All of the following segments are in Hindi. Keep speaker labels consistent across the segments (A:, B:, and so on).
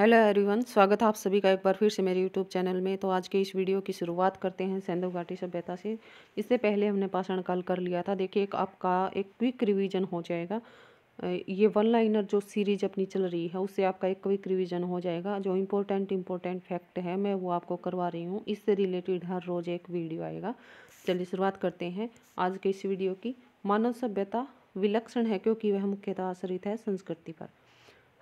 A: हेलो एवरीवन स्वागत है आप सभी का एक बार फिर से मेरे यूट्यूब चैनल में तो आज के इस वीडियो की शुरुआत करते हैं सैंधव घाटी सभ्यता से इससे पहले हमने पाषाण काल कर लिया था देखिए एक आपका एक क्विक रिवीजन हो जाएगा ये वन लाइनर जो सीरीज अपनी चल रही है उससे आपका एक क्विक रिवीजन हो जाएगा जो इम्पोर्टेंट इम्पोर्टेंट फैक्ट है मैं वो आपको करवा रही हूँ इससे रिलेटेड हर रोज़ एक वीडियो आएगा चलिए शुरुआत करते हैं आज के इस वीडियो की मानव सभ्यता विलक्षण है क्योंकि वह मुख्यतः आश्रित है संस्कृति पर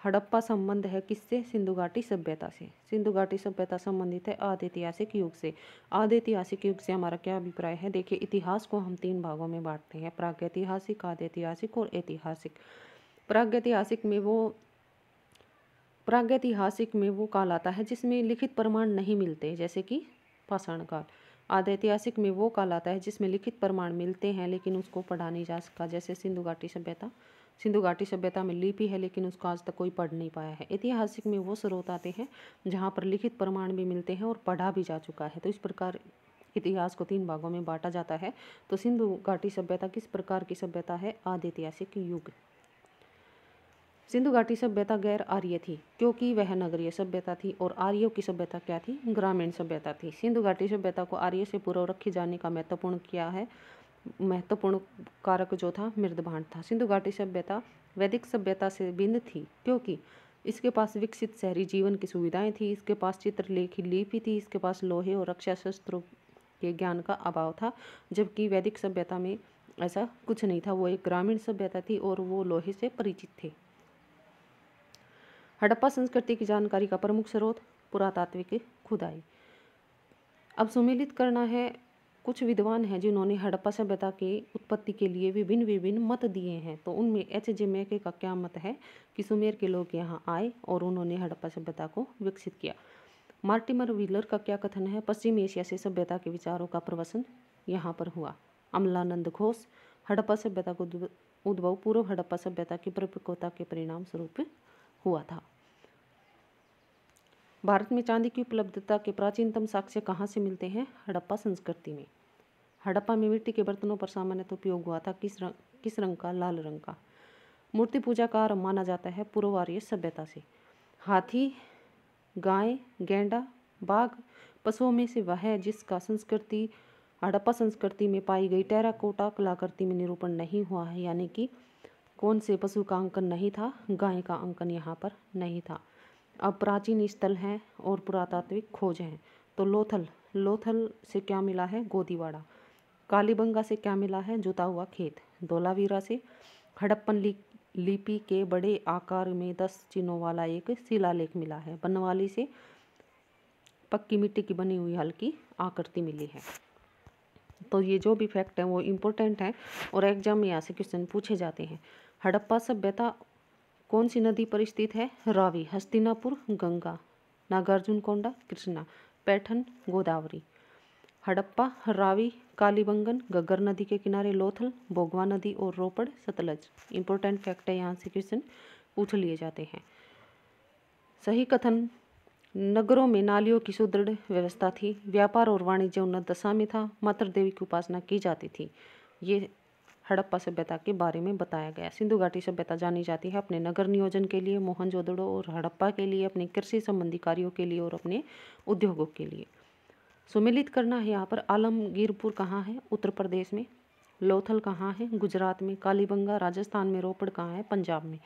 A: हड़प्पा संबंध है किससे सिंधु घाटी सभ्यता से सिंधु घाटी सभ्यता संबंधित है आदि ऐतिहासिक युग से आदि ऐतिहासिक युग से हमारा क्या अभिप्राय है देखिए इतिहास को हम तीन भागों में बांटते हैं प्रागैतिहासिक आदि ऐतिहासिक और ऐतिहासिक प्रागैतिहासिक में वो प्रागैतिहासिक में वो काल आता है जिसमें लिखित प्रमाण नहीं मिलते जैसे कि पाषाण काल आदि ऐतिहासिक में वो काल आता है जिसमें लिखित प्रमाण मिलते हैं लेकिन उसको पढ़ा नहीं जा सका जैसे सिंधु घाटी सभ्यता सिंधु घाटी सभ्यता में लिपि है लेकिन उसको आज तक कोई पढ़ नहीं पाया है ऐतिहासिक में वो स्रोत आते हैं जहाँ पर लिखित प्रमाण भी मिलते हैं और पढ़ा भी जा चुका है तो इस प्रकार इतिहास को तीन भागों में बांटा जाता है तो सिंधु घाटी सभ्यता किस प्रकार की सभ्यता है आदि ऐतिहासिक युग सिंधु घाटी सभ्यता गैर आर्य थी क्योंकि वह नगरीय सभ्यता थी और आर्यों की सभ्यता क्या थी ग्रामीण सभ्यता थी सिंधु घाटी सभ्यता को आर्य से पूर्व रखे जाने का महत्वपूर्ण किया है महत्वपूर्ण कारक जो था मृदभांड था सिंधु घाटी सभ्यता वैदिक सभ्यता से भिन्न थी क्योंकि इसके पास विकसित शहरी जीवन की सुविधाएं थी इसके पास चित्रलेखी लिपि थी इसके पास लोहे और रक्षा शस्त्रों के ज्ञान का अभाव था जबकि वैदिक सभ्यता में ऐसा कुछ नहीं था वो एक ग्रामीण सभ्यता थी और वो लोहे से परिचित थे हड़प्पा संस्कृति की जानकारी का प्रमुख स्रोत पुरातात्विक खुदाई अब सुमिलित करना है कुछ विद्वान हैं जिन्होंने हड़प्पा सभ्यता के उत्पत्ति के लिए विभिन्न विभिन्न मत दिए हैं तो उनमें एच जे मैके का क्या मत है कि सुमेर के लोग यहाँ आए और उन्होंने हड़प्पा सभ्यता को विकसित किया मार्टिमर व्हीलर का क्या कथन है पश्चिम एशिया से सभ्यता के विचारों का प्रवसन यहाँ पर हुआ अमलानंद घोष हड़प्पा सभ्यता को उद्भव पूर्व हड़प्पा सभ्यता की परिपक्वता के परिणाम स्वरूप हुआ था भारत में चांदी की उपलब्धता के प्राचीनतम साक्ष्य कहाँ से मिलते हैं हड़प्पा संस्कृति में हड़प्पा में मिट्टी के बर्तनों पर सामान्यतः तो उपयोग हुआ था किस रंग किस रंग का लाल रंग का मूर्ति पूजा का आरंभ माना जाता है पूर्व आर्य सभ्यता से हाथी गाय गेंडा बाघ पशुओं में से वह है जिसका संस्कृति हड़प्पा संस्कृति में पाई गई टेरा कोटा कलाकृति में निरूपण नहीं हुआ है यानी कि कौन से पशु का अंकन नहीं था गाय का अंकन यहाँ पर नहीं था अब प्राचीन स्थल हैं और पुरातात्विक खोज हैं तो लोथल लोथल से क्या मिला है गोदीवाड़ा कालीबंगा से क्या मिला है जुता हुआ खेत धोलावीरा से हड़प्पन लिपि के बड़े आकार में दस चिन्हों वाला एक शिलालेख मिला है बनवाली से पक्की मिट्टी की बनी हुई हल्की आकृति मिली है तो ये जो भी फैक्ट हैं वो इम्पोर्टेंट हैं और एग्जाम में यहाँ से क्वेश्चन पूछे जाते हैं हड़प्पा सभ्यता कौन सी नदी पर स्थित है रावी हस्तिनापुर गंगा नागार्जुन कोंडा कृष्णा पैठन गोदावरी हड़प्पा रावी कालीबंगन गगर नदी के किनारे लोथल बोगवा नदी और रोपड़ सतलज इंपॉर्टेंट फैक्ट है यहाँ से क्वेश्चन पूछ लिए जाते हैं सही कथन नगरों में नालियों की सुदृढ़ व्यवस्था थी व्यापार और वाणिज्य उन्नत दशा में था मातृदेवी देवी की उपासना की जाती थी ये हड़प्पा सभ्यता के बारे में बताया गया सिंधु घाटी सभ्यता जानी जाती है अपने नगर नियोजन के लिए मोहनजोदड़ो और हड़प्पा के लिए अपने कृषि संबंधी कार्यों के लिए और अपने उद्योगों के लिए सुमिलित करना है यहाँ पर आलमगीरपुर कहाँ है उत्तर प्रदेश में लोथल कहाँ है गुजरात में कालीबंगा राजस्थान में रोपड़ कहाँ है पंजाब में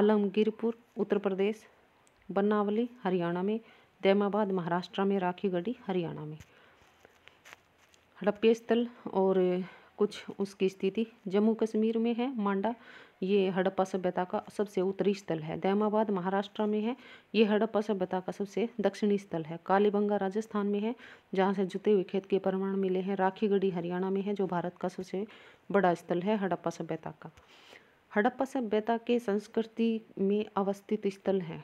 A: आलमगीरपुर उत्तर प्रदेश बन्नावली हरियाणा में दैमाबाद महाराष्ट्र में राखीगढ़ी हरियाणा में हड़प्पे स्थल और कुछ उसकी स्थिति जम्मू कश्मीर में है मांडा ये हड़प्पा सभ्यता का सबसे उत्तरी स्थल है दैमाबाद महाराष्ट्र में है ये हड़प्पा सभ्यता का सबसे दक्षिणी स्थल है कालीबंगा राजस्थान में है जहाँ से जुते हुए खेत के प्रमाण मिले हैं राखीगढ़ी हरियाणा में है जो भारत का सबसे बड़ा स्थल है हड़प्पा सभ्यता का हड़प्पा सभ्यता के संस्कृति में अवस्थित स्थल है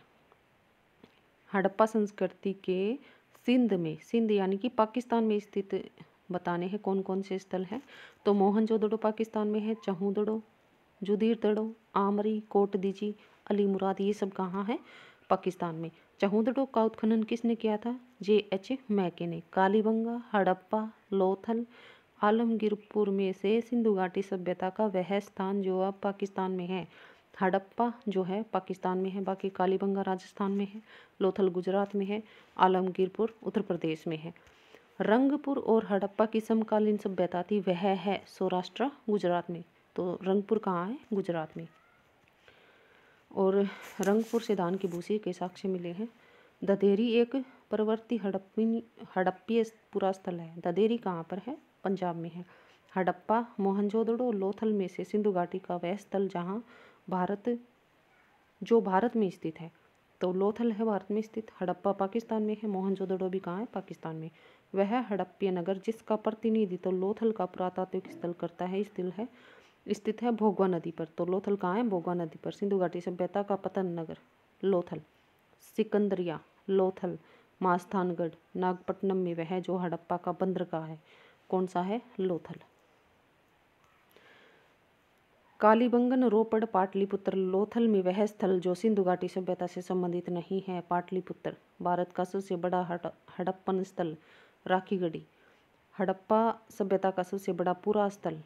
A: हड़प्पा संस्कृति के सिंध में सिंध यानी कि पाकिस्तान में स्थित बताने हैं कौन कौन से स्थल हैं तो जोदड़ो पाकिस्तान में है चहूदड़ो जुदीर दड़ो आमरी कोट दीजी अली मुराद ये सब कहाँ है पाकिस्तान में चहूदड़ो का उत्खनन किसने किया था जे एच मैके ने कालीबंगा हड़प्पा लोथल आलमगीरपुर में से सिंधु घाटी सभ्यता का वह स्थान जो अब पाकिस्तान में है हड़प्पा जो है पाकिस्तान में है बाकी कालीबंगा राजस्थान में है लोथल गुजरात में है आलमगीरपुर उत्तर प्रदेश में है रंगपुर और हड़प्पा की समकालीन सभ्यता थी वह है सौराष्ट्र गुजरात में तो रंगपुर कहाँ है गुजरात में और रंगपुर से धान की भूसी के साक्ष्य मिले हैं दधेरी एक पर्वती हड़प्पी हड़प्पीय पुरास्थल है दधेरी कहाँ पर है पंजाब में है हड़प्पा मोहनजोदड़ो लोथल में से सिंधु घाटी का वह स्थल जहाँ भारत जो भारत में स्थित है तो लोथल है भारत में स्थित हड़प्पा पाकिस्तान में है मोहनजोदड़ो भी कहाँ है पाकिस्तान में वह हड़प्पी नगर जिसका प्रतिनिधित्व तो लोथल का पुरातात्विक स्थल करता है स्थल है स्थित है भोगवा नदी पर तो लोथल कहाँ है भोगवा नदी पर सिंधु घाटी सभ्यता का पतन नगर लोथल सिकंदरिया लोथल मास्थानगढ़ नागपट्टनम में वह जो हड़प्पा का बंदरगाह है कौन सा है लोथल कालीबंगन रोपड़ पाटलिपुत्र लोथल में वह स्थल जो सिंधु घाटी सभ्यता से संबंधित नहीं है पाटलिपुत्र भारत का सबसे बड़ा हड़प्पन स्थल राखीगढ़ी हड़प्पा सभ्यता का सबसे बड़ा पूरा स्थल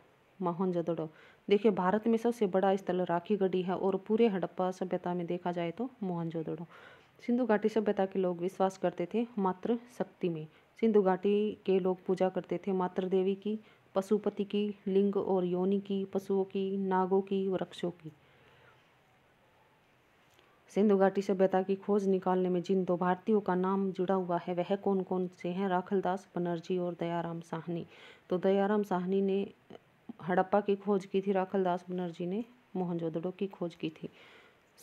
A: मोहनजोदड़ो देखिए भारत में सबसे बड़ा स्थल राखीगढ़ी है और पूरे हड़प्पा सभ्यता में देखा जाए तो मोहनजोदड़ो सिंधु घाटी सभ्यता के लोग विश्वास करते थे मात्र शक्ति में सिंधु घाटी के लोग पूजा करते थे मात्र देवी की पशुपति की लिंग और योनि की पशुओं की नागों की वृक्षों की सिंधु घाटी सभ्यता की खोज निकालने में जिन दो भारतीयों का नाम जुड़ा हुआ है वह कौन कौन से हैं राखलदास बनर्जी और दयाराम साहनी तो दयाराम साहनी ने हड़प्पा की खोज की थी राखल दास बनर्जी ने मोहनजोदड़ो की खोज की थी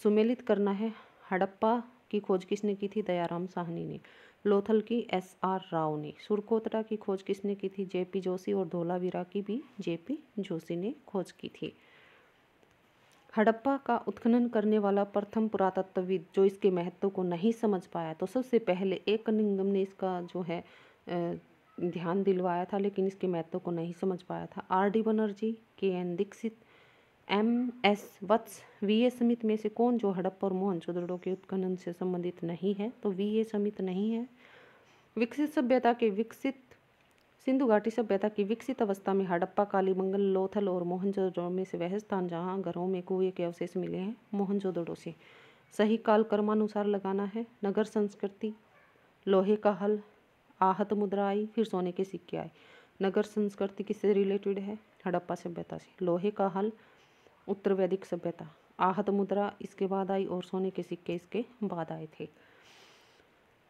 A: सुमेलित करना है हड़प्पा की खोज किसने की थी दयाराम साहनी ने लोथल की एस आर राव ने सुरकोतरा की खोज किसने की थी जेपी जोशी और धोलावीरा की भी जेपी जोशी ने खोज की थी हड़प्पा का उत्खनन करने वाला प्रथम पुरातत्वविद जो इसके महत्व को नहीं समझ पाया तो सबसे पहले एक निगम ने इसका जो है ध्यान दिलवाया था लेकिन इसके महत्व को नहीं समझ पाया था are D Banerjee K N Dikshit M S Vats V A Smith में से कौन जो हड़प्पा और मोहन चौदड़ों के उत्खनन से संबंधित नहीं है तो वी ए समित नहीं है विकसित सभ्यता के विकसित सिंधु घाटी सभ्यता की विकसित अवस्था में हड़प्पा काली मंगल लोथल और मोहनजोदड़ो में से वह स्थान जहाँ घरों में कुएं के अवशेष मिले हैं मोहनजोदड़ो से सही काल कर्मानुसार लगाना है नगर संस्कृति लोहे का हल आहत मुद्रा आई फिर सोने के सिक्के आए नगर संस्कृति किससे रिलेटेड है हड़प्पा सभ्यता से लोहे का हल उत्तर वैदिक सभ्यता आहत मुद्रा इसके बाद आई और सोने के सिक्के इसके बाद आए थे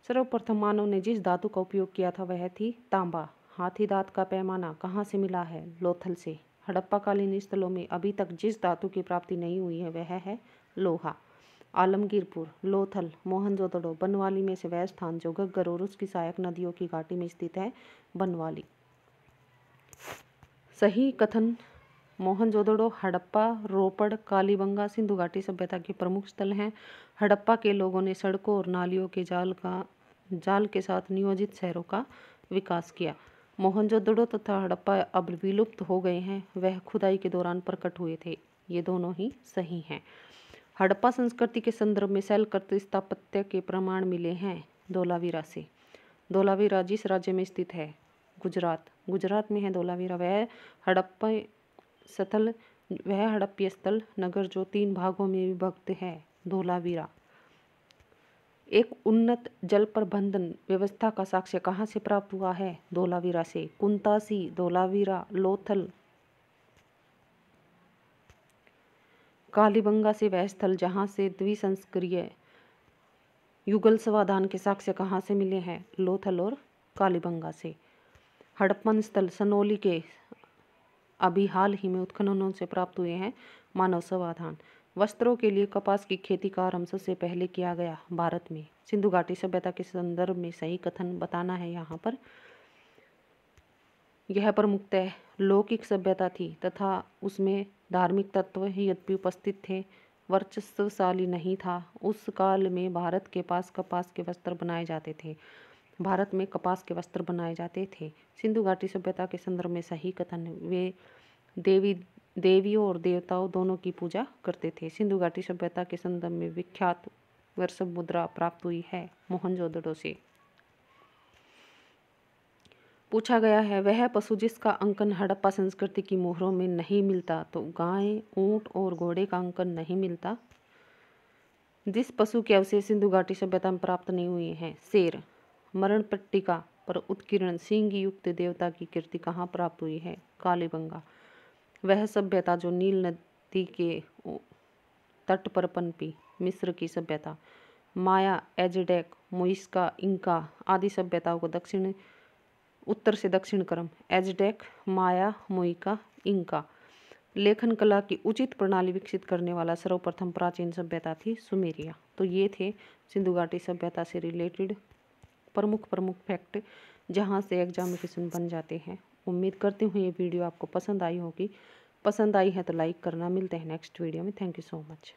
A: सर्वप्रथम मानव ने जिस धातु का उपयोग किया था वह थी तांबा हाथी दांत का पैमाना कहाँ से मिला है लोथल से हड़प्पा कालीन स्थलों में अभी तक जिस धातु की प्राप्ति नहीं हुई है वह है लोहा आलमगीरपुर लोथल मोहनजोदड़ो बनवाली में से वह स्थान जो गग्गर और उसकी सहायक नदियों की घाटी में स्थित है बनवाली सही कथन मोहनजोदड़ो हड़प्पा रोपड़ कालीबंगा सिंधु घाटी सभ्यता के प्रमुख स्थल हैं हड़प्पा के लोगों ने सड़कों और नालियों के जाल का जाल के साथ नियोजित शहरों का विकास किया मोहनजोदड़ो तथा हड़प्पा अब विलुप्त हो गए हैं वह खुदाई के दौरान प्रकट हुए थे ये दोनों ही सही हैं हड़प्पा संस्कृति के संदर्भ में सैलकृत स्थापत्य के प्रमाण मिले हैं धोलावीरा से धोलावीरा जिस राज्य में स्थित है गुजरात गुजरात में है धोलावीरा वह हड़प्पा स्थल वह हड़प्पी स्थल नगर जो तीन भागों में विभक्त है धोलावीरा एक उन्नत जल प्रबंधन व्यवस्था का साक्ष्य कहाँ से प्राप्त हुआ है धोलावीरा से कुंतासी धोलावीरा लोथल कालीबंगा से वह स्थल जहाँ से द्विसंस्क्रिय युगल स्वाधान के साक्ष्य कहाँ से मिले हैं लोथल और कालीबंगा से हड़प्पन स्थल सनोली के अभी हाल ही में उत्खननों से प्राप्त हुए हैं मानव स्वाधान वस्त्रों के लिए कपास की खेती का आरंभ सबसे पहले किया गया भारत में सिंधु घाटी सभ्यता के संदर्भ में सही कथन बताना है यहाँ पर यह प्रमुखतः लौकिक सभ्यता थी तथा उसमें धार्मिक तत्व ही यद्यपि उपस्थित थे वर्चस्वशाली नहीं था उस काल में भारत के पास कपास के वस्त्र बनाए जाते थे भारत में कपास के वस्त्र बनाए जाते थे सिंधु घाटी सभ्यता के संदर्भ में सही कथन वे देवी देवियों और देवताओं दोनों की पूजा करते थे सिंधु घाटी सभ्यता के संदर्भ में विख्यात वर्षभ मुद्रा प्राप्त हुई है मोहनजोदड़ो से पूछा गया है वह पशु जिसका अंकन हड़प्पा संस्कृति की मोहरों में नहीं मिलता तो गाय ऊंट और घोड़े का अंकन नहीं मिलता जिस पशु के अवशेष सिंधु घाटी सभ्यता में प्राप्त नहीं हुए हैं शेर मरण पट्टिका पर उत्कीर्ण सिंह युक्त देवता की कीर्ति कहाँ प्राप्त हुई है कालीबंगा वह सभ्यता जो नील नदी के तट पर पनपी मिस्र की सभ्यता माया एजडेक मोइस्का इंका आदि सभ्यताओं को दक्षिण उत्तर से दक्षिण क्रम एजडेक माया मोइका इंका लेखन कला की उचित प्रणाली विकसित करने वाला सर्वप्रथम प्राचीन सभ्यता थी सुमेरिया तो ये थे सिंधु घाटी सभ्यता से रिलेटेड प्रमुख प्रमुख फैक्ट जहाँ से एग्जामिनेशन बन जाते हैं उम्मीद करती हूँ ये वीडियो आपको पसंद आई होगी पसंद आई है तो लाइक करना मिलते हैं नेक्स्ट वीडियो में थैंक यू सो मच